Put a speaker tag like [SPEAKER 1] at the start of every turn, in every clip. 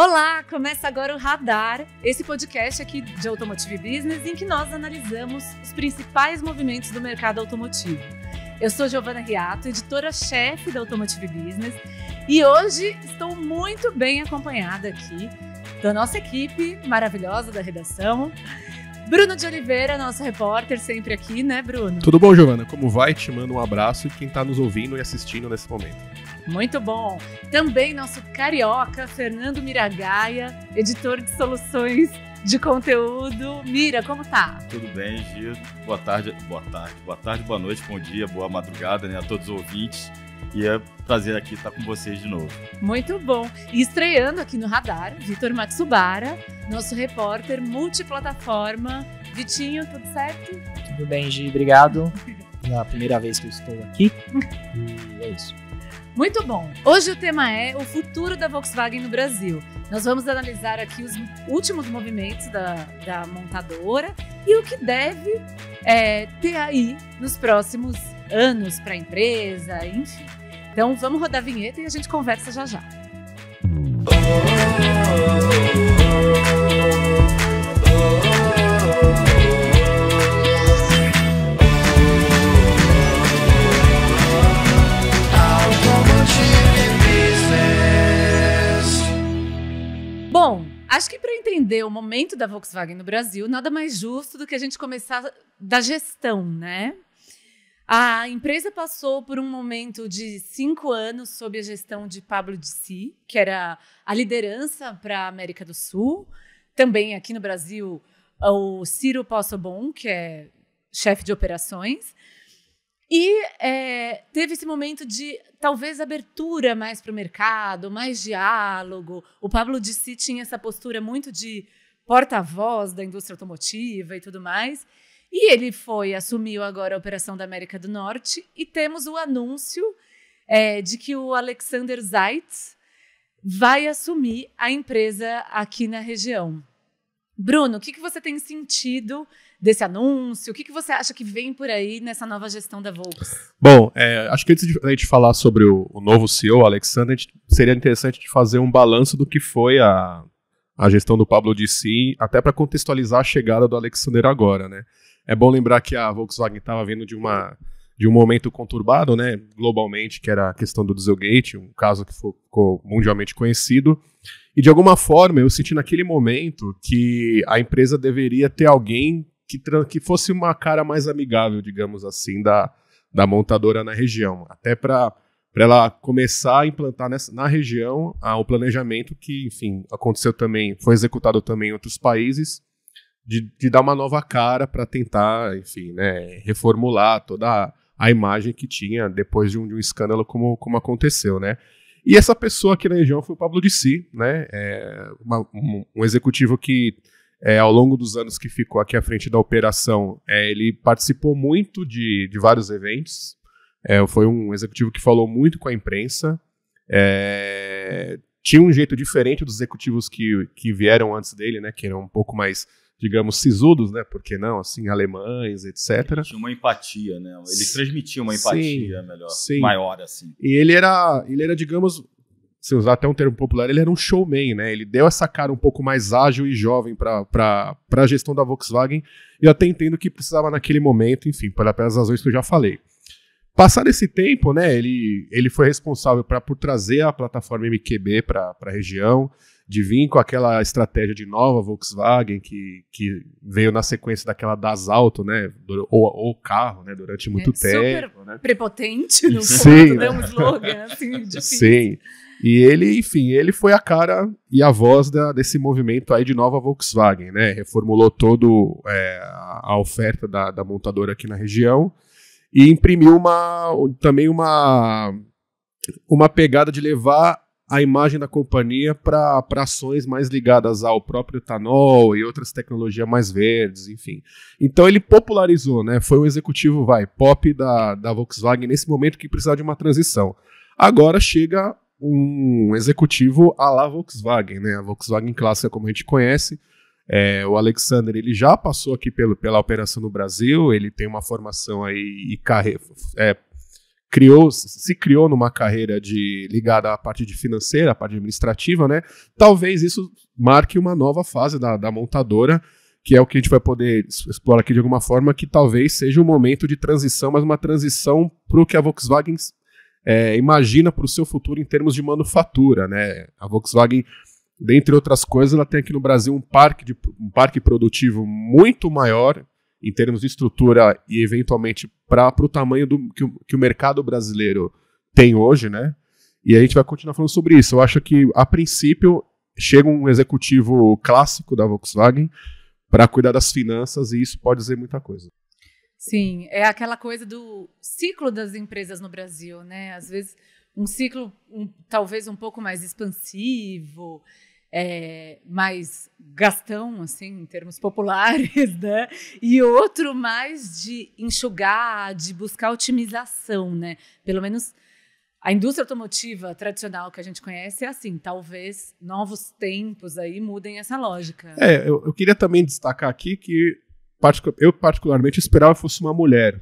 [SPEAKER 1] Olá, começa agora o Radar, esse podcast aqui de Automotive Business em que nós analisamos os principais movimentos do mercado automotivo. Eu sou Giovana Riato, editora-chefe da Automotive Business, e hoje estou muito bem acompanhada aqui da nossa equipe maravilhosa da redação. Bruno de Oliveira, nosso repórter, sempre aqui, né, Bruno? Tudo
[SPEAKER 2] bom, Giovana? Como vai? Te mando um abraço e quem está nos ouvindo e assistindo nesse momento.
[SPEAKER 1] Muito bom! Também nosso carioca Fernando Miragaia, editor de soluções de conteúdo. Mira, como tá?
[SPEAKER 3] Tudo bem, Gil. Boa tarde, boa tarde, boa tarde, boa noite, bom dia, boa madrugada né, a todos os ouvintes. E é prazer aqui estar com vocês de novo.
[SPEAKER 1] Muito bom. E estreando aqui no radar, Vitor Matsubara, nosso repórter multiplataforma. Vitinho, tudo certo?
[SPEAKER 4] Tudo bem, Gi, obrigado. É a primeira vez que eu estou aqui. E é isso.
[SPEAKER 1] Muito bom. Hoje o tema é o futuro da Volkswagen no Brasil. Nós vamos analisar aqui os últimos movimentos da, da montadora e o que deve é, ter aí nos próximos anos para a empresa, enfim. Então vamos rodar a vinheta e a gente conversa já já. da Volkswagen no Brasil, nada mais justo do que a gente começar da gestão, né? A empresa passou por um momento de cinco anos sob a gestão de Pablo Dissi, que era a liderança para a América do Sul. Também aqui no Brasil, o Ciro Possobon, que é chefe de operações. E é, teve esse momento de talvez abertura mais para o mercado, mais diálogo. O Pablo Dissi tinha essa postura muito de porta-voz da indústria automotiva e tudo mais. E ele foi, assumiu agora a operação da América do Norte e temos o anúncio é, de que o Alexander Zaitz vai assumir a empresa aqui na região. Bruno, o que, que você tem sentido desse anúncio? O que, que você acha que vem por aí nessa nova gestão da Volks?
[SPEAKER 2] Bom, é, acho que antes de a gente falar sobre o, o novo CEO, Alexander, gente, seria interessante de fazer um balanço do que foi a a gestão do Pablo de até para contextualizar a chegada do Alexander agora, né? É bom lembrar que a Volkswagen estava vindo de uma de um momento conturbado, né, globalmente, que era a questão do Dieselgate, um caso que ficou mundialmente conhecido. E de alguma forma, eu senti naquele momento que a empresa deveria ter alguém que, que fosse uma cara mais amigável, digamos assim, da, da montadora na região, até para para ela começar a implantar nessa, na região o planejamento que, enfim, aconteceu também, foi executado também em outros países, de, de dar uma nova cara para tentar, enfim, né, reformular toda a, a imagem que tinha depois de um, de um, escândalo como, como aconteceu, né? E essa pessoa aqui na região foi o Pablo de Si, né? É uma, um, um, executivo que, é, ao longo dos anos que ficou aqui à frente da operação, é, ele participou muito de, de vários eventos, é, foi um executivo que falou muito com a imprensa. É, tinha um jeito diferente dos executivos que, que vieram antes dele, né? Que eram um pouco mais, digamos, sisudos, né? Porque não? Assim, alemães, etc. Ele tinha
[SPEAKER 3] uma empatia, né? Ele transmitia uma empatia sim, melhor, sim. maior, assim.
[SPEAKER 2] E ele era, ele era, digamos, se usar até um termo popular, ele era um showman, né? Ele deu essa cara um pouco mais ágil e jovem para a gestão da Volkswagen. E eu até entendo que precisava naquele momento, enfim, pelas razões que eu já falei. Passado esse tempo, né, ele, ele foi responsável pra, por trazer a plataforma MQB para a região, de vir com aquela estratégia de nova Volkswagen, que, que veio na sequência daquela das Auto, né, ou ou carro, né, durante muito é, tempo. Super né?
[SPEAKER 1] prepotente no Sim, né. né? um slogan, assim,
[SPEAKER 2] Sim. E ele, enfim, ele foi a cara e a voz da, desse movimento aí de nova Volkswagen, né, reformulou todo é, a oferta da, da montadora aqui na região, e imprimiu uma, também uma, uma pegada de levar a imagem da companhia para ações mais ligadas ao próprio etanol e outras tecnologias mais verdes, enfim. Então ele popularizou, né? Foi um executivo, vai, pop da, da Volkswagen nesse momento que precisava de uma transição. Agora chega um executivo à la Volkswagen, né? A Volkswagen clássica como a gente conhece, é, o Alexander ele já passou aqui pelo, pela operação no Brasil, ele tem uma formação aí e carreira. É, criou, se criou numa carreira de ligada à parte de financeira, à parte administrativa, né? Talvez isso marque uma nova fase da, da montadora, que é o que a gente vai poder explorar aqui de alguma forma, que talvez seja um momento de transição, mas uma transição para o que a Volkswagen é, imagina para o seu futuro em termos de manufatura, né? A Volkswagen Dentre outras coisas, ela tem aqui no Brasil um parque, de, um parque produtivo muito maior em termos de estrutura e, eventualmente, para o tamanho do, que, que, o mercado brasileiro tem hoje, né? E a gente vai continuar falando sobre isso. Eu acho que, a princípio, chega um executivo clássico da Volkswagen para cuidar das finanças e isso pode dizer
[SPEAKER 1] muita coisa. Sim, é aquela coisa do ciclo das empresas no Brasil, né? Às vezes um ciclo um, talvez um pouco mais expansivo, é, mais gastão, assim, em termos populares, né? E outro mais de enxugar, de buscar otimização, né? Pelo menos a indústria automotiva tradicional que a gente conhece é assim. Talvez novos tempos aí mudem essa lógica.
[SPEAKER 2] É, eu, eu queria também destacar aqui que particu eu particularmente esperava que fosse uma mulher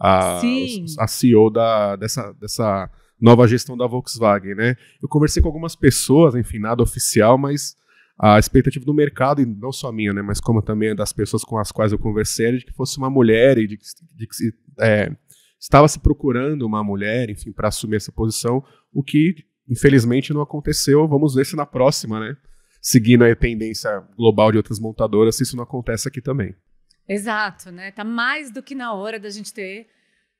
[SPEAKER 2] a, Sim. a CEO da, dessa, dessa nova gestão da Volkswagen, né? Eu conversei com algumas pessoas, enfim, nada oficial, mas a expectativa do mercado, e não só minha, né, mas como também das pessoas com as quais eu conversei, era de que fosse uma mulher e de, de que é, estava se procurando uma mulher, enfim, para assumir essa posição, o que infelizmente não aconteceu. Vamos ver se na próxima, né? Seguindo a tendência global de outras montadoras, se isso não acontece aqui também.
[SPEAKER 1] Exato, né? Tá mais do que na hora da gente ter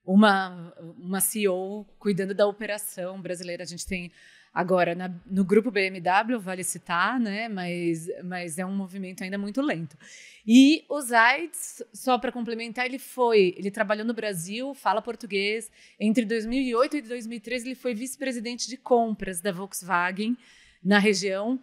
[SPEAKER 1] uma, uma CEO cuidando da operação brasileira. A gente tem agora na, no grupo BMW, vale citar, né? mas, mas é um movimento ainda muito lento. E o Zaitz, só para complementar, ele foi, ele trabalhou no Brasil, fala português. Entre 2008 e 2013, ele foi vice-presidente de compras da Volkswagen na região.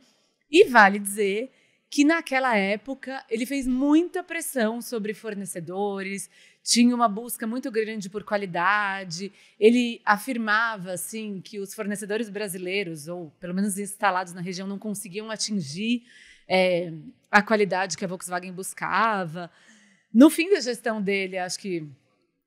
[SPEAKER 1] E vale dizer que naquela época ele fez muita pressão sobre fornecedores, tinha uma busca muito grande por qualidade. Ele afirmava assim que os fornecedores brasileiros, ou pelo menos instalados na região, não conseguiam atingir é, a qualidade que a Volkswagen buscava. No fim da gestão dele, acho que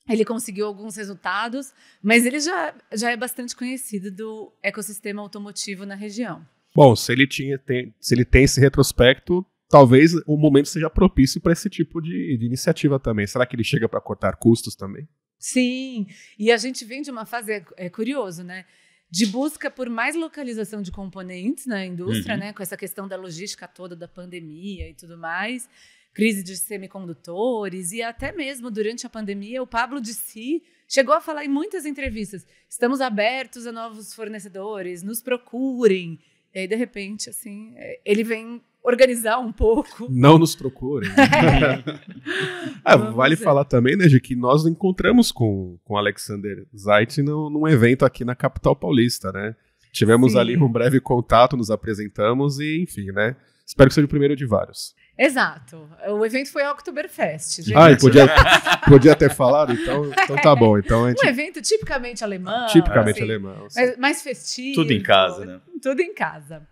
[SPEAKER 1] ele conseguiu alguns resultados, mas ele já, já é bastante conhecido do ecossistema automotivo na região.
[SPEAKER 2] Bom, se ele, tinha, tem, se ele tem esse retrospecto, talvez o momento seja propício para esse tipo de, de, iniciativa também. Será que ele chega para cortar custos também?
[SPEAKER 1] Sim, e a gente vem de uma fase, é, é curioso, né? De busca por mais localização de componentes na indústria, uhum. né? Com essa questão da logística toda, da pandemia e tudo mais, crise de semicondutores, e até mesmo durante a pandemia, o Pablo de si chegou a falar em muitas entrevistas: estamos abertos a novos fornecedores, nos procurem. E aí, de repente, assim, é, ele vem organizar um pouco. Não nos procurem. É.
[SPEAKER 2] ah, vale falar também, né, de que nós encontramos com o Alexander Zeit num, num evento aqui na capital paulista, né? Tivemos Sim. ali um breve contato, nos apresentamos e, enfim, né? Espero que seja o primeiro de vários.
[SPEAKER 1] Exato. O evento foi Oktoberfest. Gente. Ah, podia, podia ter falado, então, então tá bom. Então gente... Um evento tipicamente alemão. Tipicamente assim, alemão. mais festivo. Tudo em casa, né? Tudo em casa.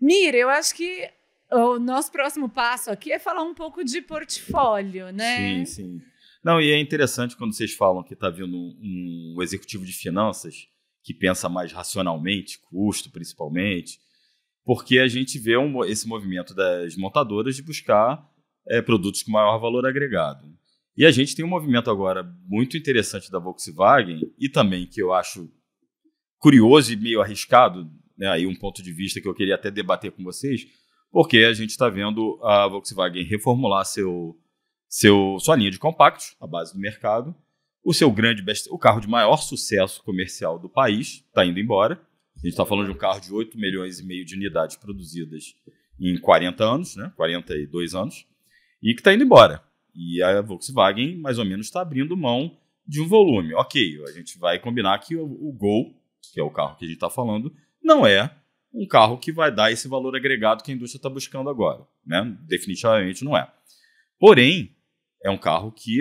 [SPEAKER 1] Mira, eu acho que o nosso próximo passo aqui é falar um pouco de portfólio, né? Sim,
[SPEAKER 3] sim. Não, e é interessante quando vocês falam que está vindo um, um, executivo de finanças que pensa mais racionalmente, custo principalmente, porque a gente vê um, esse movimento das montadoras de buscar é, produtos com maior valor agregado. E a gente tem um movimento agora muito interessante da Volkswagen e também que eu acho curioso e meio arriscado, né, aí um ponto de vista que eu queria até debater com vocês, porque a gente está vendo a Volkswagen reformular seu, seu, sua linha de compactos, a base do mercado. O seu grande best, o carro de maior sucesso comercial do país está indo embora. A gente está falando de um carro de 8 milhões e meio de unidades produzidas em 40 anos, né? 42 anos, e que está indo embora. E a Volkswagen, mais ou menos, está abrindo mão de um volume. Ok, a gente vai combinar que o, o Gol, que é o carro que a gente está falando, não é um carro que vai dar esse valor agregado que a indústria está buscando agora. Né? Definitivamente não é. Porém, é um carro que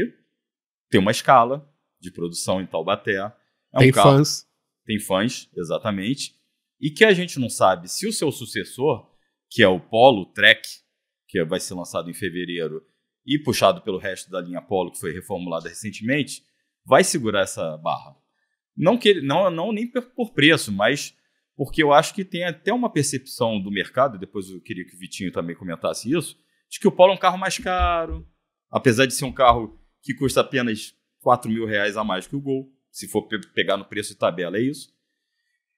[SPEAKER 3] tem uma escala de produção em Taubaté. É
[SPEAKER 2] tem um carro, fãs.
[SPEAKER 3] Tem fãs, exatamente. E que a gente não sabe se o seu sucessor, que é o Polo Trek, que vai ser lançado em fevereiro e puxado pelo resto da linha Polo, que foi reformulada recentemente, vai segurar essa barra. Não, que não, não nem por preço, mas porque eu acho que tem até uma percepção do mercado, depois eu queria que o Vitinho também comentasse isso, de que o Polo é um carro mais caro, apesar de ser um carro que custa apenas 4 mil reais a mais que o Gol, se for pe pegar no preço de tabela, é isso.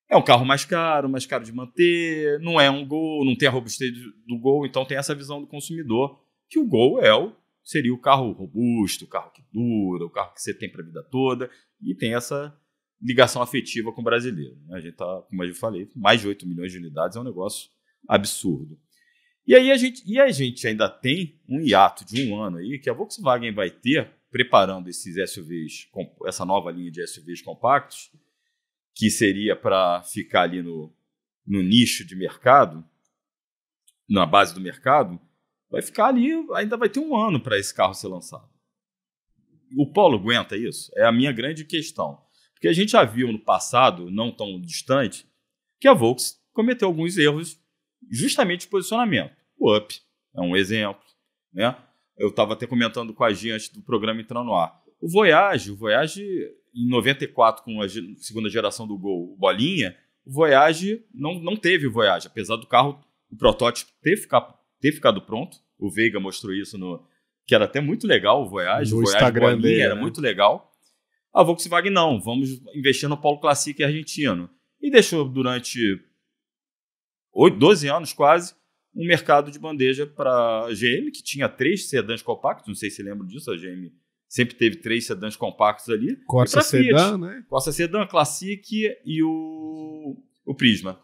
[SPEAKER 3] É um carro mais caro, mais caro de manter, não é um Gol, não tem a robustez do Gol, então tem essa visão do consumidor que o Gol é o seria o carro robusto, o carro que dura, o carro que você tem para a vida toda, e tem essa ligação afetiva com o brasileiro. Né? A gente está, como eu falei, mais de 8 milhões de unidades, é um negócio absurdo. E aí a gente, e a gente ainda tem um hiato de um ano aí que a Volkswagen vai ter preparando esses SUVs, essa nova linha de SUVs compactos, que seria para ficar ali no, no nicho de mercado, na base do mercado, vai ficar ali, ainda vai ter um ano para esse carro ser lançado. O Polo aguenta isso? É a minha grande questão. Porque a gente já viu no passado, não tão distante, que a Volks cometeu alguns erros justamente de posicionamento. O UP é um exemplo. Né? Eu estava até comentando com a Gia antes do programa entrar no ar. O Voyage, o Voyage em 94 com a segunda geração do Gol, Bolinha, o Voyage não, não teve Voyage, apesar do carro, o protótipo ter, ficar, ter ficado pronto. O Veiga mostrou isso no que era até muito legal o Voyage, no o Voyage Instagram Bolinha dele, né? era muito legal. A Volkswagen não, vamos investir no polo Classic argentino. E deixou durante 8, 12 anos quase um mercado de bandeja para a GM, que tinha três sedãs compactos, não sei se lembram disso, a GM sempre teve três sedãs compactos ali. Corsa Sedan, né? Corsa Sedan, Classic e o, o Prisma.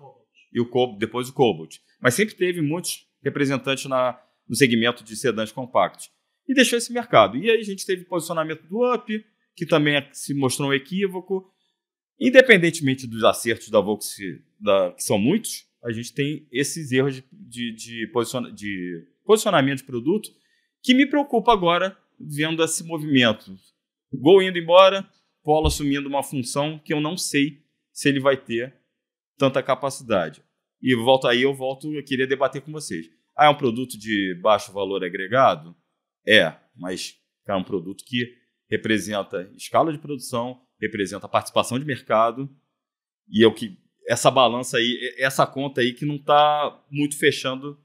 [SPEAKER 3] E o Cobalt, depois o Cobalt. Mas sempre teve muitos representantes na, no segmento de sedãs compactos. E deixou esse mercado. E aí a gente teve posicionamento do Up, que também é, se mostrou um equívoco. Independentemente dos acertos da Volkswagen, que são muitos, a gente tem esses erros de, de, de, posiciona de posicionamento de produto que me preocupa agora vendo esse movimento. Gol indo embora, Polo assumindo uma função que eu não sei se ele vai ter tanta capacidade. E volto aí, eu volto, eu queria debater com vocês. Ah, é um produto de baixo valor agregado? É, mas é um produto que representa escala de produção, representa participação de mercado, e é o que essa balança aí, essa conta aí que não está muito fechando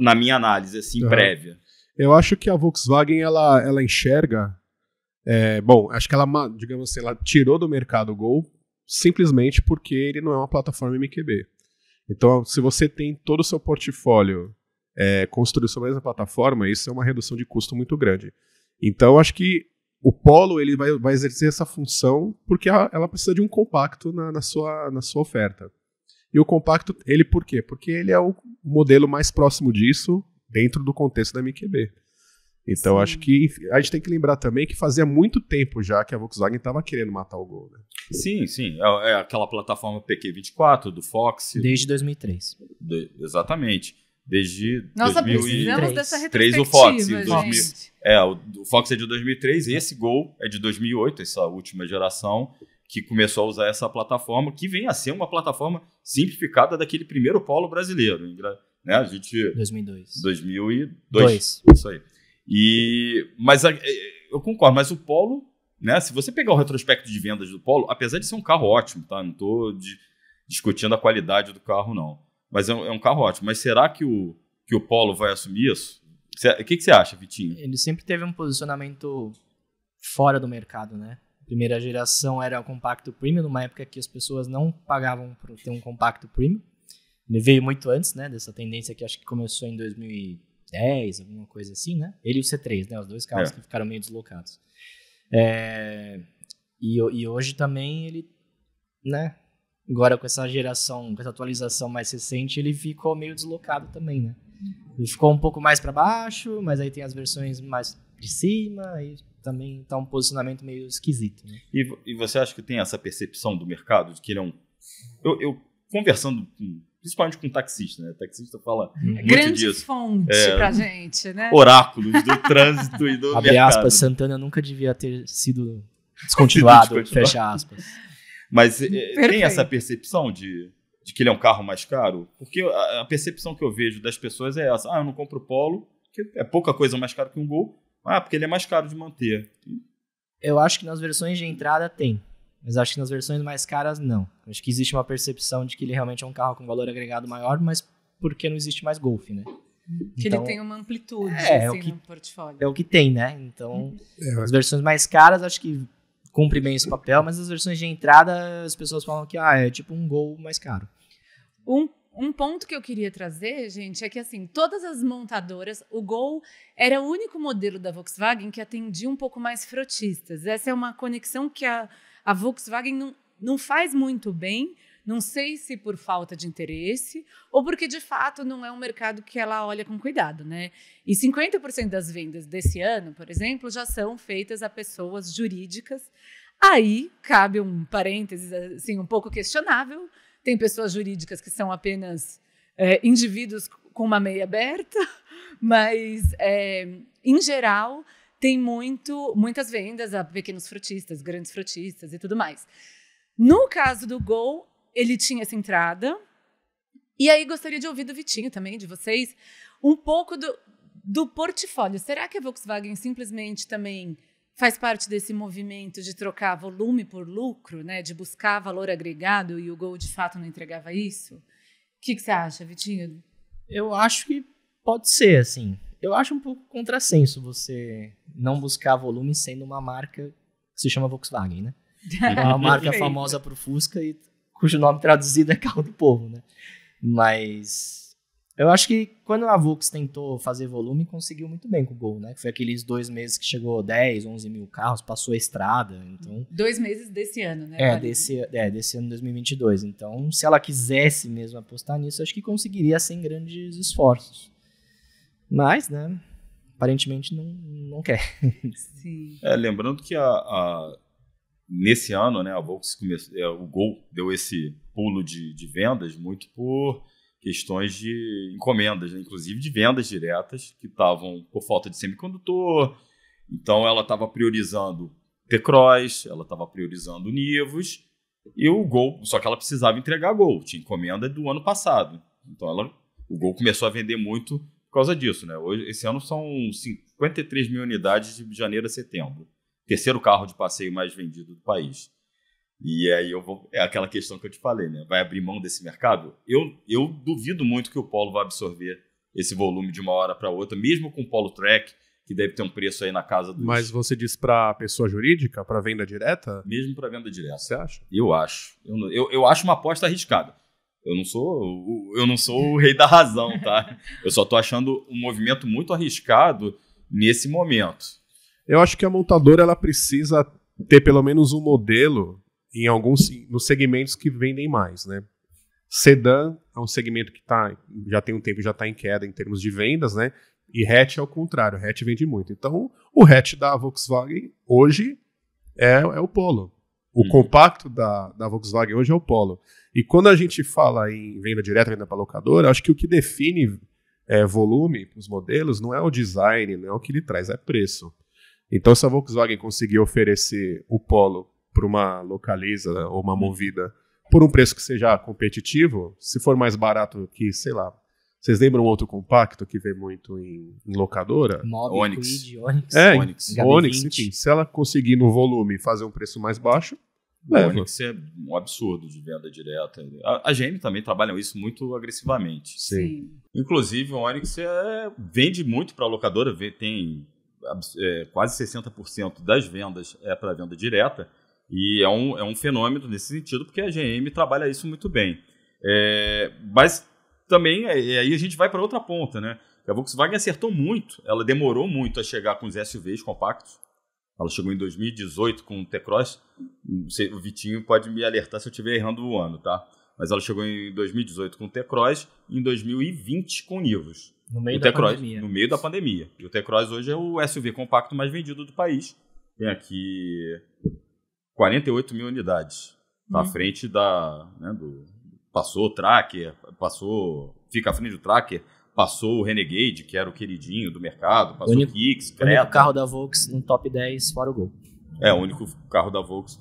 [SPEAKER 3] na minha análise, assim, uhum. prévia.
[SPEAKER 2] Eu acho que a Volkswagen, ela, ela enxerga, é, bom, acho que ela, digamos assim, ela tirou do mercado o Gol simplesmente porque ele não é uma plataforma MQB. Então, se você tem todo o seu portfólio é, construído sobre a mesma plataforma, isso é uma redução de custo muito grande. Então, acho que o polo ele vai, vai exercer essa função porque ela, ela precisa de um compacto na, na, sua, na sua oferta. E o compacto, ele por quê? Porque ele é o modelo mais próximo disso dentro do contexto da MQB. Então Sim. acho que a gente tem que lembrar também que fazia muito tempo já que a Volkswagen estava querendo matar o Gol, né?
[SPEAKER 3] Sim, sim. É, é aquela plataforma PQ24 do Fox. Desde 2003. De, exatamente. Desde Nossa, 2003. o Fox. Gente. 2000, é, o, o Fox é de 2003 e é. esse Gol é de 2008, essa última geração que começou a usar essa plataforma, que vem a ser uma plataforma simplificada daquele primeiro polo brasileiro. Né? A gente... 2002. 2002. Dois. Isso aí. E, mas a, é, é, eu concordo, mas o polo, né? Se você pegar o retrospecto de vendas do polo, apesar de ser um carro ótimo, tá? Não estou discutindo a qualidade do carro, não. Mas é um, é um carro ótimo. Mas será que o, que o Polo vai assumir isso? O que, que você acha, Vitinho?
[SPEAKER 4] Ele sempre teve um posicionamento fora do mercado, né? Primeira geração era o compacto premium, numa época que as pessoas não pagavam por ter um compacto premium. Ele veio muito antes, né? Dessa tendência que acho que começou em 2010, alguma coisa assim, né? Ele e o C3, né? Os dois carros é. que ficaram meio deslocados. É... E, e, hoje também ele, né? Agora, com essa geração, com essa atualização mais recente, ele ficou meio deslocado também, né? Ele ficou um pouco mais para baixo, mas aí tem as versões mais de cima, e também tá um posicionamento meio esquisito.
[SPEAKER 3] Né? E, e, você acha que tem essa percepção do mercado de que ele é um. Eu, eu conversando com, Principalmente com taxista, né? O taxista fala hum. muito Grande disso. fonte é, pra gente, né? Oráculos do trânsito e do Abre mercado. Abre aspas, Santana
[SPEAKER 4] nunca devia ter sido descontinuado, fecha aspas.
[SPEAKER 3] Mas eh, hum, tem essa percepção de, de que ele é um carro mais caro? Porque a, a percepção que eu vejo das pessoas é essa: ah, eu não compro Polo, que é pouca coisa mais caro que um Gol. Ah, porque ele é mais caro de manter.
[SPEAKER 4] Eu acho que nas versões de entrada tem. Mas acho que nas versões mais caras, não. Acho que existe uma percepção de que ele realmente é um carro com valor agregado maior, mas porque não existe mais Golf, né? Que então, ele tem uma
[SPEAKER 1] amplitude é, assim, é o assim, que, no portfólio. É o que tem,
[SPEAKER 4] né? Então, é. as versões mais caras, acho que cumpre bem esse papel, mas as versões de entrada as pessoas falam que ah, é tipo um gol mais caro.
[SPEAKER 1] Um, um ponto que eu queria trazer, gente, é que assim, todas as montadoras, o Gol era o único modelo da Volkswagen que atendia um pouco mais frotistas. Essa é uma conexão que a, a Volkswagen não, não faz muito bem, não sei se por falta de interesse ou porque de fato não é um mercado que ela olha com cuidado, né? E 50% das vendas desse ano, por exemplo, já são feitas a pessoas jurídicas. Aí cabe um parênteses assim um pouco questionável. Tem pessoas jurídicas que são apenas é, indivíduos com uma meia aberta, mas é, em geral tem muito, muitas vendas a pequenos frutistas, grandes frutistas e tudo mais. No caso do Gol, ele tinha essa entrada. E aí gostaria de ouvir do Vitinho também, de vocês, um pouco do, do portfólio. Será que a Volkswagen simplesmente também faz parte desse movimento de trocar volume por lucro, né? De buscar valor agregado e o Gol de fato não entregava isso? O que, que você acha, Vitinho?
[SPEAKER 4] Eu acho que pode ser, assim. Eu acho um pouco contrassenso você não buscar volume sendo uma marca que se chama Volkswagen, né? É uma marca famosa para o Fusca e cujo nome traduzido é carro do povo, né? Mas eu acho que quando a Vux tentou fazer volume, conseguiu muito bem com o Gol, né? Foi aqueles dois meses que chegou 10, 11 mil carros, passou a estrada, então...
[SPEAKER 1] Dois meses desse ano, né? É,
[SPEAKER 4] desse, é, desse ano 2022. Então, se ela quisesse mesmo apostar nisso, acho que conseguiria sem grandes esforços. Mas, né, aparentemente não, não quer. Sim.
[SPEAKER 3] É, lembrando que a, a nesse ano, né, a Volks começou, é, o Gol deu esse pulo de, de, vendas muito por questões de encomendas, né, inclusive de vendas diretas que estavam por falta de semicondutor. Então ela estava priorizando T-Cross, ela estava priorizando Nivos e o Gol, só que ela precisava entregar Gol, tinha encomenda do ano passado. Então ela, o Gol começou a vender muito por causa disso, né? Hoje, esse ano são 53 mil unidades de janeiro a setembro terceiro carro de passeio mais vendido do país. E aí eu vou, é aquela questão que eu te falei, né? Vai abrir mão desse mercado? Eu, eu duvido muito que o Polo vá absorver esse volume de uma hora para outra, mesmo com o Polo Track, que deve ter um preço aí na casa dos... Mas você diz para pessoa jurídica, para venda direta? Mesmo para venda direta. Você acha? Eu acho. Eu, eu, eu, acho uma aposta arriscada. Eu não sou eu não sou o rei da razão, tá? Eu só estou achando um movimento muito arriscado nesse momento. Eu acho que
[SPEAKER 2] a montadora ela precisa ter pelo menos um modelo em alguns nos segmentos que vendem mais, né? Sedã é um segmento que tá, já tem um tempo já está em queda em termos de vendas, né? E hatch é o contrário, hatch vende muito. Então, o hatch da Volkswagen hoje é, é o Polo. O hum. compacto da, da Volkswagen hoje é o Polo. E quando a gente fala em venda direta, venda para locadora, acho que o que define é, volume para os modelos não é o design, não é o que ele traz, é preço. Então, se a Volkswagen conseguir oferecer o Polo para uma localiza ou uma movida por um preço que seja competitivo, se for mais barato que, sei lá, vocês lembram outro compacto que vem muito em, em locadora? Mob, Onix. Quid, Onix. É, Onix. Onix, enfim, se ela conseguir no volume fazer um preço mais baixo, o leva. Onix é um absurdo
[SPEAKER 3] de venda direta. A, a GM também trabalha isso muito agressivamente. Sim. Inclusive, o Onix é, vende muito para locadora, tem é, quase 60% das vendas é para venda direta, e é um, é um fenômeno nesse sentido, porque a GM trabalha isso muito bem. É, mas também, é, aí a gente vai para outra ponta, né? A Volkswagen acertou muito, ela demorou muito a chegar com os SUVs compactos. Ela chegou em 2018 com o T-Cross. O Vitinho pode me alertar se eu estiver errando o ano, tá? Mas ela chegou em 2018 com o T-Cross e em 2020 com o Nivus. No meio o da pandemia. No meio da pandemia. E o T-Cross hoje é o SUV compacto mais vendido do país. Tem aqui 48 mil unidades. Tá à uhum. frente da. Né, do, passou o Tracker, passou. Fica à frente do Tracker, passou o Renegade, que era o queridinho do mercado, passou o, único, o Kicks, Creta. O único carro da Volks no top 10, fora o Gol. É, o único carro da Volks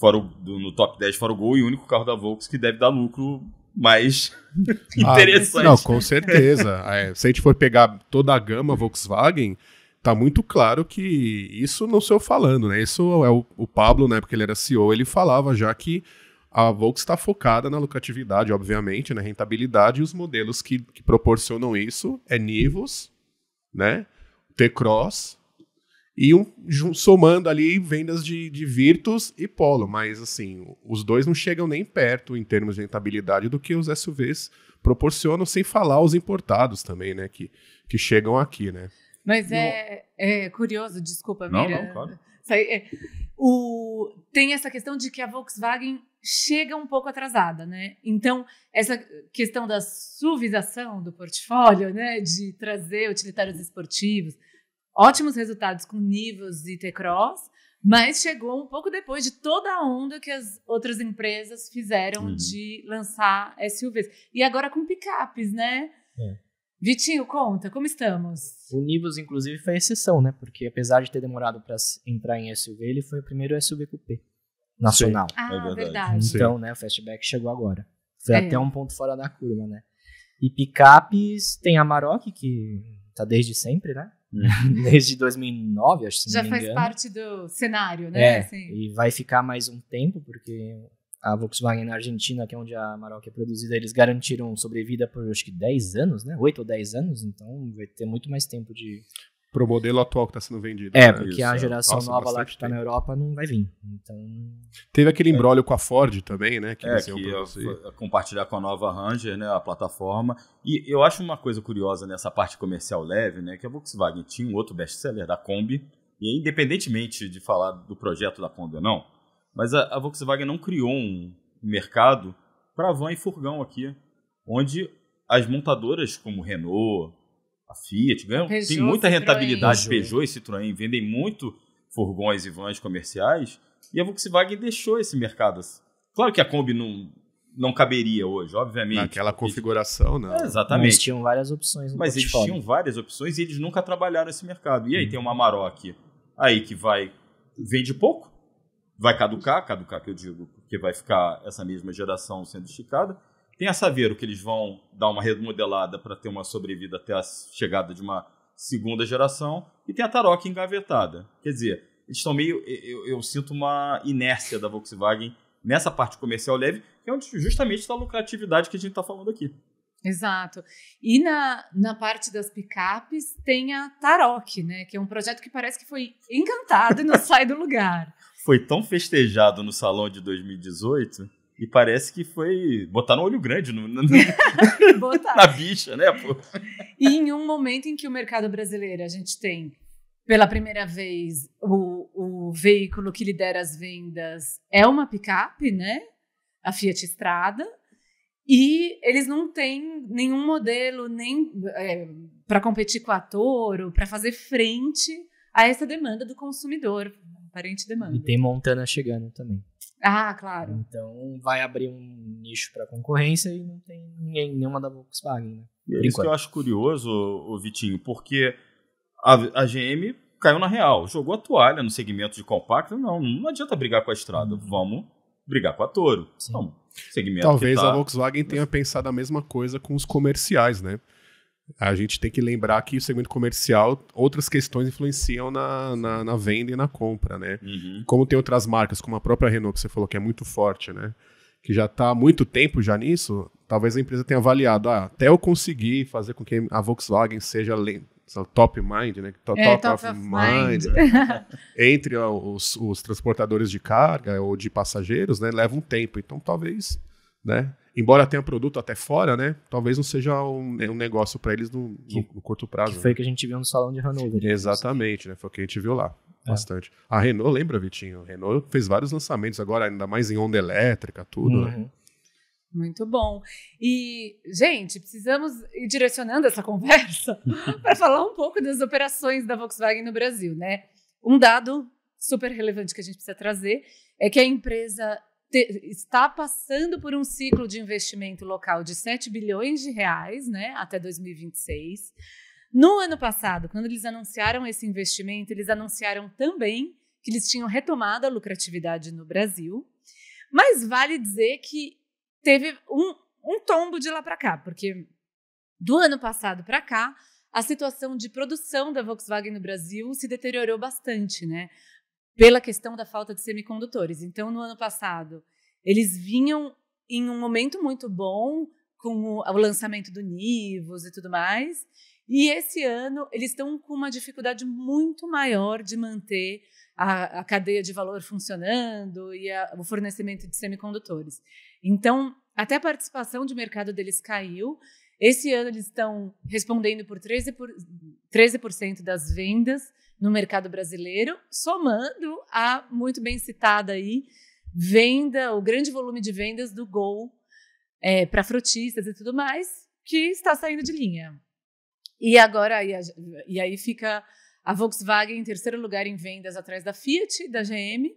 [SPEAKER 3] fora o, do, no top 10 fora o Gol e o único carro da Volks que deve dar lucro mais ah, interessante. Ah, não, com certeza.
[SPEAKER 2] É, se a gente for pegar toda a gama Volkswagen, tá muito claro que isso não sou eu falando, né? Isso é o, o Pablo, né? Porque ele era CEO, ele falava já que a Volks está focada na lucratividade, obviamente, na rentabilidade, e os modelos que, que proporcionam isso é Nivus, né? T-Cross e um, somando ali vendas de, de Virtus e Polo. Mas, assim, os dois não chegam nem perto em termos de rentabilidade do que os SUVs proporcionam, sem falar os importados também, né? Que, que chegam aqui, né?
[SPEAKER 1] Mas é, é curioso, desculpa, não, Não, claro. É, o, tem essa questão de que a Volkswagen chega um pouco atrasada, né? Então, essa questão da suvisação do portfólio, né? De trazer utilitários esportivos, ótimos resultados com Nivus e T-Cross, mas chegou um pouco depois de toda a onda que as outras empresas fizeram uhum. de lançar SUVs. E agora com picapes, né? É. Vitinho, conta, como estamos?
[SPEAKER 4] O Nivus, inclusive, foi exceção, né? Porque apesar de ter demorado para entrar em SUV, ele foi o primeiro SUV coupé nacional. Sim, é ah, é verdade. verdade. Então, né, o Fastback chegou agora. Foi é. até um ponto fora da curva, né? E picapes tem a Maroc, que tá desde sempre, né? desde 2009, acho que Já faz engano.
[SPEAKER 1] parte do cenário, né? É, assim.
[SPEAKER 4] E vai ficar mais um tempo, porque a Volkswagen na Argentina, que é onde a Maroc é produzida, eles garantiram sobrevida por acho que 10 anos, né? 8 ou 10 anos, então vai ter muito mais tempo de. Pro modelo atual que está sendo vendido. É, né? porque Isso, a é. geração é, nova lá que está na Europa não vai vir. Então...
[SPEAKER 2] Teve aquele é. embrólio é. com a Ford
[SPEAKER 3] também, né? Que é, que eu, é compartilhar com a nova Ranger, né? A plataforma. E eu acho uma coisa curiosa nessa parte comercial leve, né? Que a Volkswagen tinha um outro best-seller da Kombi. E independentemente de falar do projeto da Kombi ou não, mas a, a Volkswagen não criou um mercado para van e furgão aqui, onde as montadoras como Renault, a Fiat, ganha, né? Peugeot, tem muita rentabilidade. Citroën. Peugeot e Citroën vendem muito furgões e vans comerciais. E a Volkswagen deixou esse mercado. Assim. Claro que a Kombi não, não caberia hoje, obviamente. Naquela configuração, né? É, exatamente. Mas
[SPEAKER 4] tinham várias opções. Mas eles tinham
[SPEAKER 3] várias opções e eles nunca trabalharam esse mercado. E aí hum. tem uma Amarok aí que vai vende pouco, vai caducar, caducar que eu digo, porque vai ficar essa mesma geração sendo esticada. Tem a Saveiro, que eles vão dar uma remodelada para ter uma sobrevida até a chegada de uma segunda geração. E tem a Tarok engavetada. Quer dizer, eles estão meio. Eu, eu, sinto uma inércia da Volkswagen nessa parte comercial leve, que é onde justamente está a lucratividade que a gente está falando aqui.
[SPEAKER 1] Exato. E na, na parte das picapes tem a Tarok, né? Que é um projeto que parece que foi encantado e não sai do lugar.
[SPEAKER 3] Foi tão festejado no salão de 2018 e parece que foi botar no olho grande no, no, na bicha, né? Pô?
[SPEAKER 1] E em um momento em que o mercado brasileiro a gente tem pela primeira vez o, o veículo que lidera as vendas é uma picape, né? A Fiat Strada. E eles não têm nenhum modelo nem é, para competir com a Toro, para fazer frente a essa demanda do consumidor, aparente demanda. E tem
[SPEAKER 4] Montana chegando também.
[SPEAKER 1] Ah, claro.
[SPEAKER 4] Então vai abrir um nicho para concorrência e não tem ninguém, nenhuma da Volkswagen, né? É Por isso enquanto. que eu
[SPEAKER 3] acho curioso, o Vitinho, porque a, a GM caiu na real, jogou a toalha no segmento de compacto, não, não adianta brigar com a Estrada, uhum. vamos brigar com a Toro. Sim. segmento Talvez tá... a
[SPEAKER 2] Volkswagen tenha pensado a mesma coisa com os comerciais, né? a gente tem que lembrar que o segmento comercial, outras questões influenciam na, na, na venda e na compra, né? Uhum. Como tem outras marcas, como a própria Renault, que você falou que é muito forte, né? Que já está há muito tempo já nisso, talvez a empresa tenha avaliado, ah, até eu conseguir fazer com que a Volkswagen seja top mind, né? Top, é, top, top mind. mind. Né? entre os, os transportadores de carga ou de passageiros, né? Leva um tempo. Então, talvez, né? Embora tenha produto até fora, né? Talvez não seja um, um negócio para eles no, no, curto prazo. Que né? foi o né? que a gente viu no salão de Hanover. Né? Exatamente, né? Foi o que a gente viu lá. É. Bastante. A Renault, lembra, Vitinho? A Renault fez vários lançamentos agora, ainda mais em onda elétrica, tudo, né? uhum.
[SPEAKER 1] né? Muito bom. E, gente, precisamos ir direcionando essa conversa para falar um pouco das operações da Volkswagen no Brasil, né? Um dado super relevante que a gente precisa trazer é que a empresa te, está passando por um ciclo de investimento local de 7 bilhões de reais né, até 2026. No ano passado, quando eles anunciaram esse investimento, eles anunciaram também que eles tinham retomado a lucratividade no Brasil. Mas vale dizer que teve um, um tombo de lá para cá, porque do ano passado para cá, a situação de produção da Volkswagen no Brasil se deteriorou bastante, né? pela questão da falta de semicondutores. Então, no ano passado, eles vinham em um momento muito bom com o, o lançamento do Nivos e tudo mais. E esse ano eles estão com uma dificuldade muito maior de manter a, a cadeia de valor funcionando e a, o fornecimento de semicondutores. Então, até a participação de mercado deles caiu esse ano eles estão respondendo por 13%, 13 das vendas no mercado brasileiro, somando a muito bem citada aí venda, o grande volume de vendas do Gol é, para frutistas e tudo mais, que está saindo de linha. E agora, e, a, e aí fica a Volkswagen em terceiro lugar em vendas atrás da Fiat, da GM.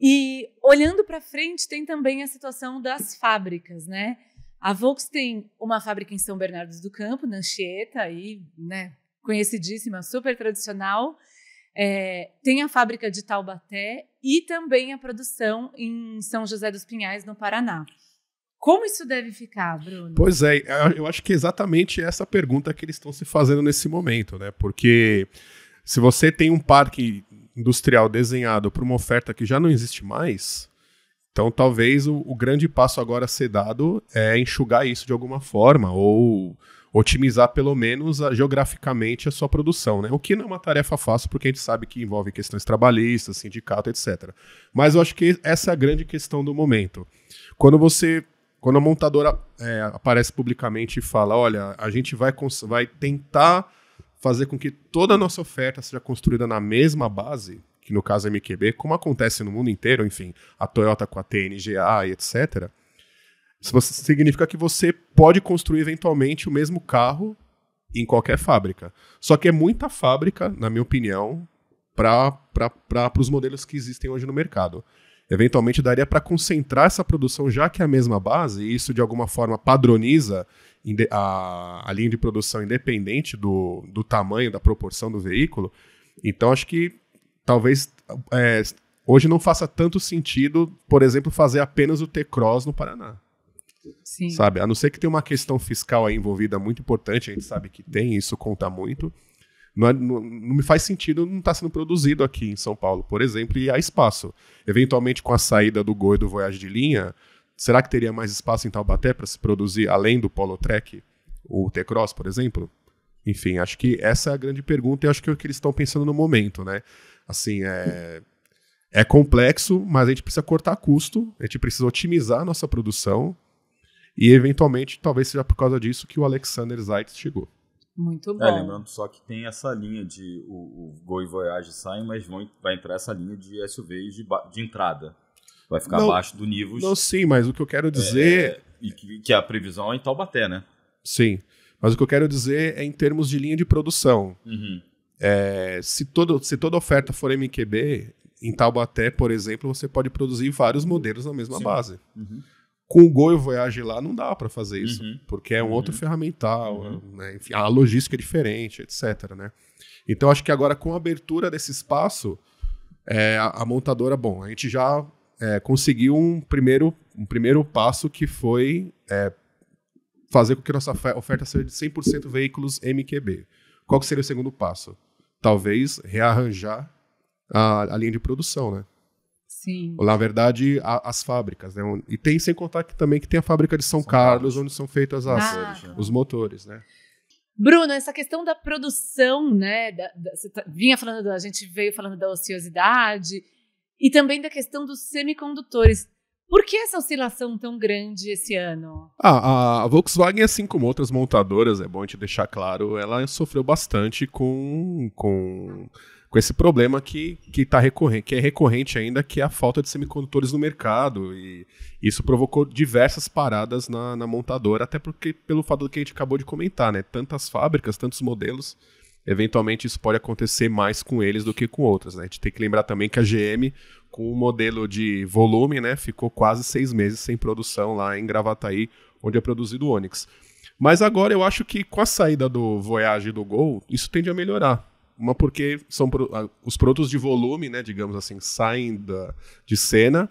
[SPEAKER 1] E olhando para frente, tem também a situação das fábricas, né? A Volks tem uma fábrica em São Bernardo do Campo, na Anchieta, aí, né, conhecidíssima, super tradicional. É, tem a fábrica de Taubaté e também a produção em São José dos Pinhais, no Paraná. Como isso deve ficar, Bruno? Pois
[SPEAKER 2] é, eu acho que é exatamente essa pergunta que eles estão se fazendo nesse momento, né? Porque se você tem um parque industrial desenhado para uma oferta que já não existe mais, então, talvez o, o, grande passo agora a ser dado é enxugar isso de alguma forma, ou otimizar pelo menos a, geograficamente a sua produção, né? O que não é uma tarefa fácil, porque a gente sabe que envolve questões trabalhistas, sindicato, etc. Mas eu acho que essa é a grande questão do momento. Quando você. Quando a montadora é, aparece publicamente e fala: olha, a gente vai, vai tentar fazer com que toda a nossa oferta seja construída na mesma base, que no caso é MQB, como acontece no mundo inteiro, enfim, a Toyota com a TNGA e etc., isso significa que você pode construir eventualmente o mesmo carro em qualquer fábrica. Só que é muita fábrica, na minha opinião, para os modelos que existem hoje no mercado. Eventualmente daria para concentrar essa produção, já que é a mesma base, e isso de alguma forma padroniza a, a linha de produção independente do, do tamanho, da proporção do veículo. Então acho que talvez é, hoje não faça tanto sentido, por exemplo, fazer apenas o T-Cross no Paraná. Sim. Sabe? A não ser que tenha uma questão fiscal aí envolvida muito importante, a gente sabe que tem, isso conta muito. Não, é, não, não me faz sentido não estar tá sendo produzido aqui em São Paulo, por exemplo, e há espaço. Eventualmente, com a saída do Goi do Voyage de linha, será que teria mais espaço em Taubaté para se produzir além do Polo Trek, o T-Cross, por exemplo? Enfim, acho que essa é a grande pergunta e acho que é o que eles estão pensando no momento, né? Assim, é, é complexo, mas a gente precisa cortar custo, a gente precisa otimizar a nossa produção e, eventualmente, talvez seja por causa disso que o Alexander Zaitz chegou. Muito é, bom. É, lembrando
[SPEAKER 3] só que tem essa linha de o, o Go e Voyage saem, mas vão, vai entrar essa linha de SUVs de, de entrada. Vai ficar não, abaixo do nível. Não, sim,
[SPEAKER 2] mas o que eu quero é, dizer.
[SPEAKER 3] É, que, que, a previsão é em Taubaté, né?
[SPEAKER 2] Sim. Mas o que eu quero dizer é em termos de linha de produção. Uhum. É, se, todo, se toda oferta for MQB, em Taubaté, por exemplo, você pode produzir vários modelos na mesma Sim. base. Uhum. Com o Gol e o Voyage lá não dá para fazer isso, uhum. porque é um uhum. outro ferramental, uhum. né? Enfim, a logística é diferente, etc. Né? Então acho que agora com a abertura desse espaço, é, a, a, montadora, bom, a gente já é, conseguiu um primeiro, um primeiro passo que foi é, fazer com que nossa oferta seja de 100% veículos MQB. Qual seria o segundo passo? talvez rearranjar a, a linha de produção, né?
[SPEAKER 1] Sim. Ou, na
[SPEAKER 2] verdade, a, as fábricas, né? E tem sem contar que também que tem a fábrica de São, são Carlos, Carlos, onde são feitas as, ah, os motores, né?
[SPEAKER 1] Bruno, essa questão da produção, né? Da, da, você tá, vinha falando, a gente veio falando da ociosidade e também da questão dos semicondutores. Por que essa oscilação tão grande esse ano?
[SPEAKER 2] Ah, a Volkswagen, assim como outras montadoras, é bom te deixar claro, ela sofreu bastante com, com, com esse problema que, que, tá recorrente, que é recorrente ainda, que é a falta de semicondutores no mercado. E isso provocou diversas paradas na, na montadora, até porque pelo fato do que a gente acabou de comentar, né? Tantas fábricas, tantos modelos. Eventualmente isso pode acontecer mais com eles do que com outras. Né? A gente tem que lembrar também que a GM com o um modelo de volume, né? Ficou quase seis meses sem produção lá em Gravataí, onde é produzido o Onix. Mas agora eu acho que com a saída do Voyage e do Gol, isso tende a melhorar. Uma porque são pro, a, os produtos de volume, né, digamos assim, saem da, de cena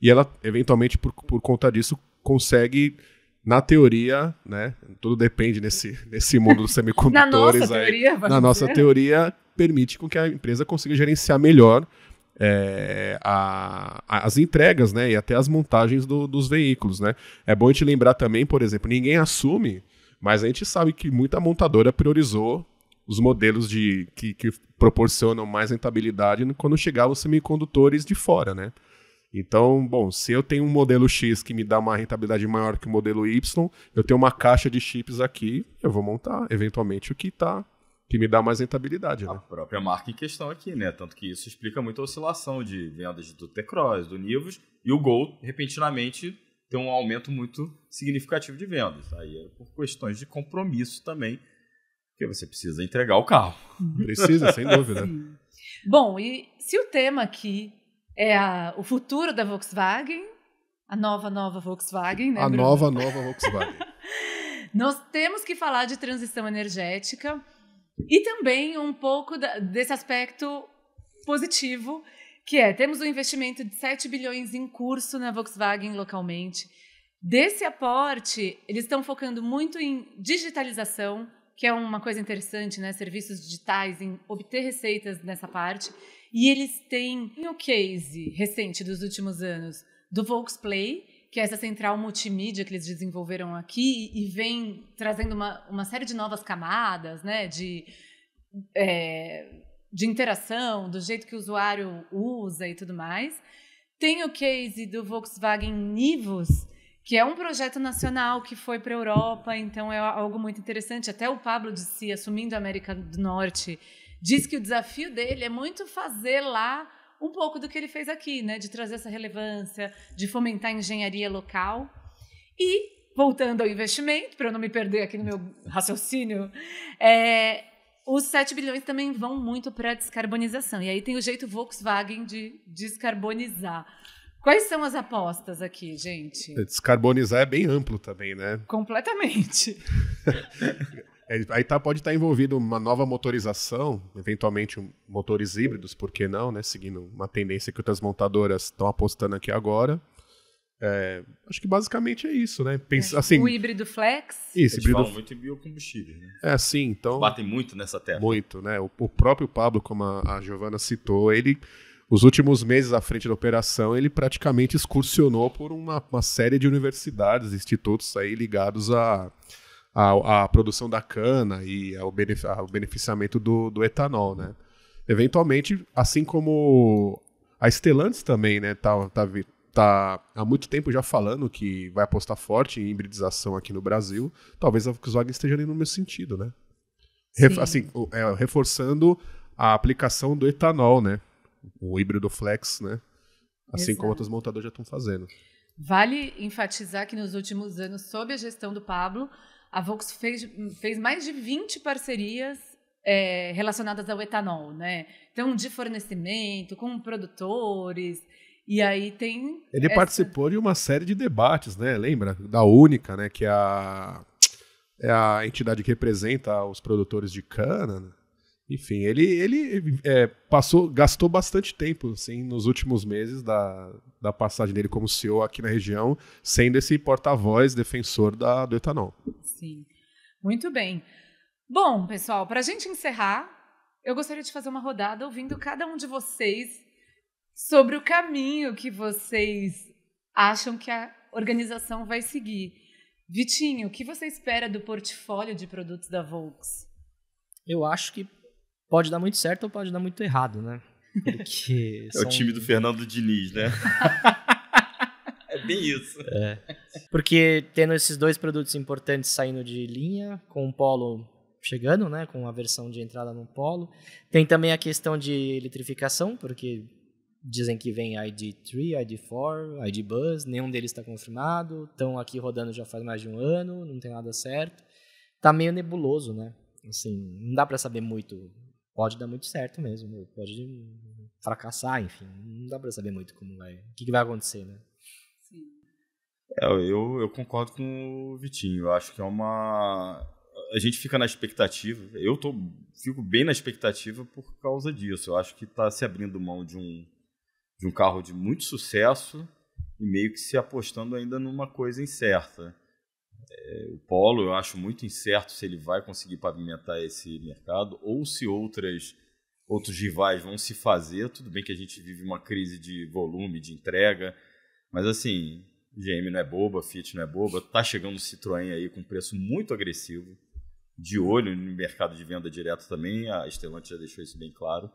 [SPEAKER 2] e ela, eventualmente, por, por conta disso, consegue, na teoria, né, tudo depende nesse, nesse mundo dos semicondutores. na nossa aí, teoria, Na nossa teoria, permite com que a empresa consiga gerenciar melhor é, a, as entregas, né? E até as montagens do, dos veículos, né? É bom te lembrar também, por exemplo, ninguém assume, mas a gente sabe que muita montadora priorizou os modelos de que, que proporcionam mais rentabilidade quando chegavam os semicondutores de fora, né? Então, bom, se eu tenho um modelo X que me dá uma rentabilidade maior que o modelo Y, eu tenho uma caixa de chips aqui, eu vou montar eventualmente o que está que me dá mais rentabilidade. A né?
[SPEAKER 3] própria marca em questão aqui, né? Tanto que isso explica muito a oscilação de vendas do T-Cross, do Nivus e o Gol, repentinamente, tem um aumento muito significativo de vendas. Aí é por questões de compromisso também, porque você precisa entregar o carro. Precisa, sem dúvida.
[SPEAKER 1] Bom, e se o tema aqui é a, o futuro da Volkswagen, a nova, nova Volkswagen, né? A Bruno? nova,
[SPEAKER 2] nova Volkswagen.
[SPEAKER 1] Nós temos que falar de transição energética. E também um pouco da, desse aspecto positivo, que é, temos um investimento de 7 bilhões em curso na Volkswagen localmente. Desse aporte, eles estão focando muito em digitalização, que é uma coisa interessante, né? Serviços digitais, em obter receitas nessa parte. E eles têm o case recente dos últimos anos do Volksplay, que é essa central multimídia que eles desenvolveram aqui e vem trazendo uma, uma série de novas camadas, né? De, é, de interação, do jeito que o usuário usa e tudo mais. Tem o case do Volkswagen Nivus, que é um projeto nacional que foi para a Europa, então é algo muito interessante. Até o Pablo de si, assumindo a América do Norte, diz que o desafio dele é muito fazer lá um pouco do que ele fez aqui, né? De trazer essa relevância, de fomentar a engenharia local. E, voltando ao investimento, para eu não me perder aqui no meu raciocínio, é, os 7 bilhões também vão muito para a descarbonização. E aí tem o jeito Volkswagen de descarbonizar. Quais são as apostas aqui, gente?
[SPEAKER 2] Descarbonizar é bem amplo também, né?
[SPEAKER 1] Completamente.
[SPEAKER 2] É, aí tá, pode estar tá envolvido uma nova motorização, eventualmente motores híbridos, por que não, né? Seguindo uma tendência que outras montadoras estão apostando aqui agora. É, acho que basicamente é isso, né? Pensa, assim, o
[SPEAKER 3] híbrido flex. Isso, híbrido... muito em biocombustível, né?
[SPEAKER 2] É, sim, então...
[SPEAKER 3] Batem muito nessa tela
[SPEAKER 2] Muito, né? O, o, próprio Pablo, como a, a Giovana citou, ele... Os últimos meses à frente da operação, ele praticamente excursionou por uma, uma série de universidades, institutos aí ligados a, a, a produção da cana e o benef, beneficiamento do, do etanol, né? Eventualmente, assim como a Stellantis também, né, tá, tá, tá há muito tempo já falando que vai apostar forte em hibridização aqui no Brasil, talvez a Volkswagen esteja ali no mesmo sentido, né? Ref, assim, é, reforçando a aplicação do etanol, né? O híbrido flex, né? Assim Exato. como outros montadores já estão fazendo.
[SPEAKER 1] Vale enfatizar que nos últimos anos, sob a gestão do Pablo, a Vox fez, fez mais de 20 parcerias é, relacionadas ao etanol, né? Então, de fornecimento, com produtores. E aí tem. Ele essa... participou
[SPEAKER 2] de uma série de debates, né? Lembra? Da Única, né? Que é a, é a entidade que representa os produtores de cana. Né? Enfim, ele, ele é, passou, gastou bastante tempo assim, nos últimos meses da, da passagem dele como CEO aqui na região, sendo esse porta-voz defensor da, do etanol.
[SPEAKER 1] Sim. Muito bem. Bom, pessoal, para a gente encerrar, eu gostaria de fazer uma rodada ouvindo cada um de vocês sobre o caminho que vocês acham que a organização vai seguir. Vitinho, o que você espera do portfólio de produtos da Volks?
[SPEAKER 4] Eu acho que pode dar muito certo ou pode dar muito errado, né? Porque
[SPEAKER 3] é são... o time do Fernando Diniz, né? É bem isso. É.
[SPEAKER 4] Porque tendo esses dois produtos importantes saindo de linha, com o Polo chegando, né, com a versão de entrada no Polo, tem também a questão de eletrificação, porque dizem que vem ID3, ID4, ID Buzz, nenhum deles está confirmado, estão aqui rodando já faz mais de um ano, não tem nada certo. Tá meio nebuloso, né? Assim, não dá para saber muito. Pode dar muito certo mesmo, pode fracassar, enfim, não dá para saber muito como vai, o que, que vai acontecer, né?
[SPEAKER 3] É, eu, eu concordo com o Vitinho. Eu acho que é uma. A gente fica na expectativa. Eu tô, fico bem na expectativa por causa disso. Eu acho que está se abrindo mão de um, de um carro de muito sucesso e meio que se apostando ainda numa coisa incerta. É, o Polo, eu acho muito incerto se ele vai conseguir pavimentar esse mercado ou se outras outros rivais vão se fazer. Tudo bem que a gente vive uma crise de volume, de entrega, mas assim, GM não é boba, Fiat não é boba. Tá chegando o Citroën aí com preço muito agressivo, de olho no mercado de venda direto também. A Stellantis já deixou isso bem claro.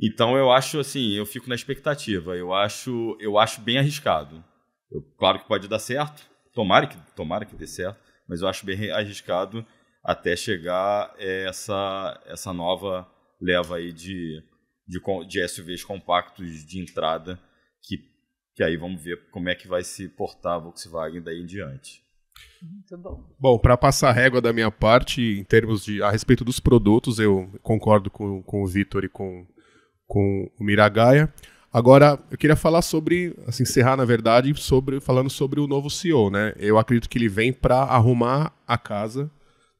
[SPEAKER 3] Então eu acho assim, eu fico na expectativa. Eu acho, eu acho bem arriscado. Eu, claro que pode dar certo, tomara que, tomara que dê certo, mas eu acho bem arriscado até chegar é, essa essa nova leva aí de, de, de SUVs compactos de entrada que que aí vamos ver como é que vai se portar a Volkswagen daí em diante. Muito bom.
[SPEAKER 2] Bom, para passar a régua da minha parte, em termos de a respeito dos produtos, eu concordo com, com o Vitor e com, com o Miragaia. Agora, eu queria falar sobre, assim, encerrar na verdade, sobre falando sobre o novo CEO, né? Eu acredito que ele vem para arrumar a casa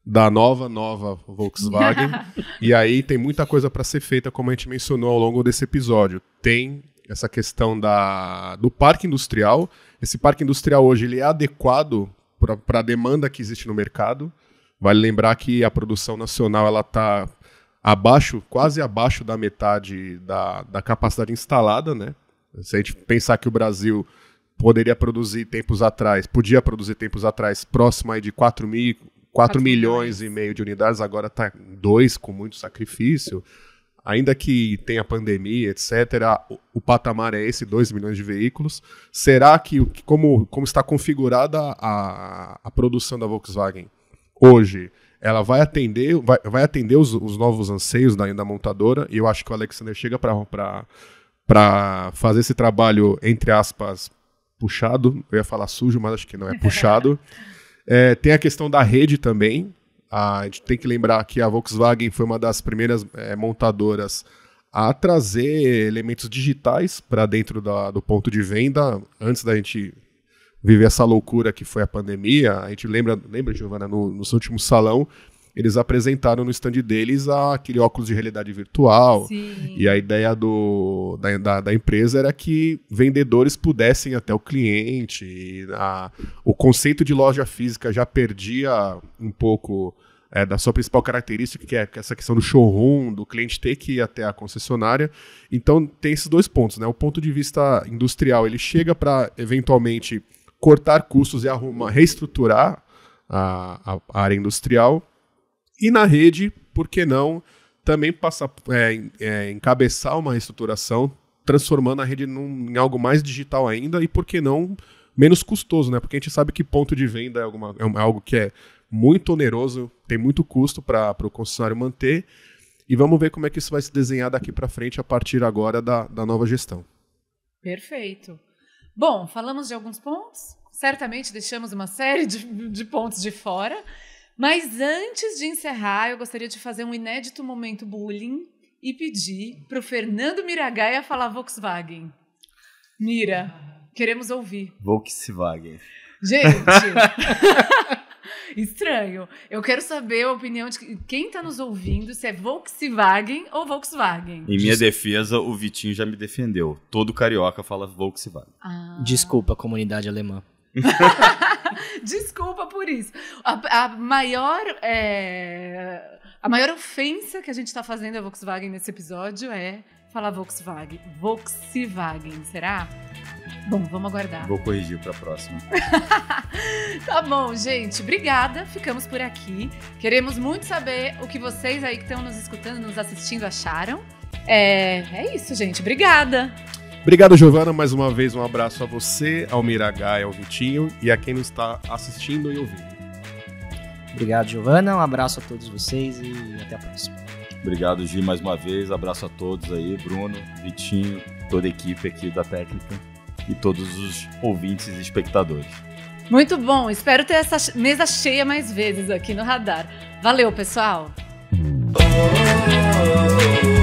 [SPEAKER 2] da nova nova Volkswagen. e aí tem muita coisa para ser feita, como a gente mencionou ao longo desse episódio. Tem essa questão da, do parque industrial. Esse parque industrial hoje ele é adequado para a demanda que existe no mercado. Vale lembrar que a produção nacional ela está abaixo, quase abaixo da metade da, da capacidade instalada, né? Se a gente pensar que o Brasil poderia produzir tempos atrás, podia produzir tempos atrás próximo aí de 4, mil, 4, 4 milhões, milhões e meio de unidades, agora está 2 com muito sacrifício ainda que tenha pandemia, etc., o, o patamar é esse, 2 milhões de veículos. Será que, como, como está configurada a, a produção da Volkswagen hoje, ela vai atender, vai, vai atender os, os novos anseios da, da montadora? E eu acho que o Alexander chega para fazer esse trabalho, entre aspas, puxado. Eu ia falar sujo, mas acho que não é puxado. é, tem a questão da rede também, a, gente tem que lembrar que a Volkswagen foi uma das primeiras é, montadoras a trazer elementos digitais para dentro da, do ponto de venda, antes da gente viver essa loucura que foi a pandemia. A gente lembra, lembra Giovana, no, no seu último salão, eles apresentaram no stand deles aquele óculos de realidade virtual. Sim. E a ideia do, da, da, da, empresa era que vendedores pudessem até o cliente. A, o conceito de loja física já perdia um pouco é, da sua principal característica, que é essa questão do showroom, do cliente ter que ir até a concessionária. Então tem esses dois pontos. Né? O ponto de vista industrial, ele chega para eventualmente cortar custos e arrumar, reestruturar a, a, a área industrial e na rede, por que não também passar, é, é, encabeçar uma estruturação, transformando a rede num, em algo mais digital ainda e, por que não, menos custoso, né? Porque a gente sabe que ponto de venda é, alguma, é, é algo que é muito oneroso, tem muito custo para o concessionário manter. E vamos ver como é que isso vai se desenhar daqui para frente a partir agora da, da nova gestão.
[SPEAKER 1] Perfeito. Bom, falamos de alguns pontos. Certamente deixamos uma série de, de pontos de fora. Mas antes de encerrar, eu gostaria de fazer um inédito momento bullying e pedir para o Fernando Miragaia falar Volkswagen. Mira, queremos ouvir.
[SPEAKER 3] Volkswagen. Gente,
[SPEAKER 1] estranho. Eu quero saber a opinião de quem está nos ouvindo, se é Volkswagen ou Volkswagen. Em minha
[SPEAKER 3] defesa, o Vitinho já me defendeu. Todo carioca fala Volkswagen. Ah. Desculpa, comunidade alemã.
[SPEAKER 1] Desculpa por isso. A, a maior. É, a maior ofensa que a gente está fazendo a Volkswagen nesse episódio é falar Volkswagen. Volkswagen, será? Bom, vamos aguardar. Vou
[SPEAKER 3] corrigir para a próxima.
[SPEAKER 1] tá bom, gente. Obrigada. Ficamos por aqui. Queremos muito saber o que vocês aí que estão nos escutando, nos assistindo, acharam. É, é isso, gente. Obrigada.
[SPEAKER 2] Obrigado, Giovana, mais uma vez um abraço a você, ao Miragai, ao Vitinho e a quem
[SPEAKER 4] nos está assistindo e ouvindo. Obrigado, Giovana, um abraço a todos vocês e
[SPEAKER 3] até a próxima. Obrigado, Gi, mais uma vez, abraço a todos aí, Bruno, Vitinho, toda a equipe aqui da técnica e todos os ouvintes e espectadores.
[SPEAKER 1] Muito bom, espero ter essa mesa cheia mais vezes aqui no Radar. Valeu, pessoal! Oh, oh, oh.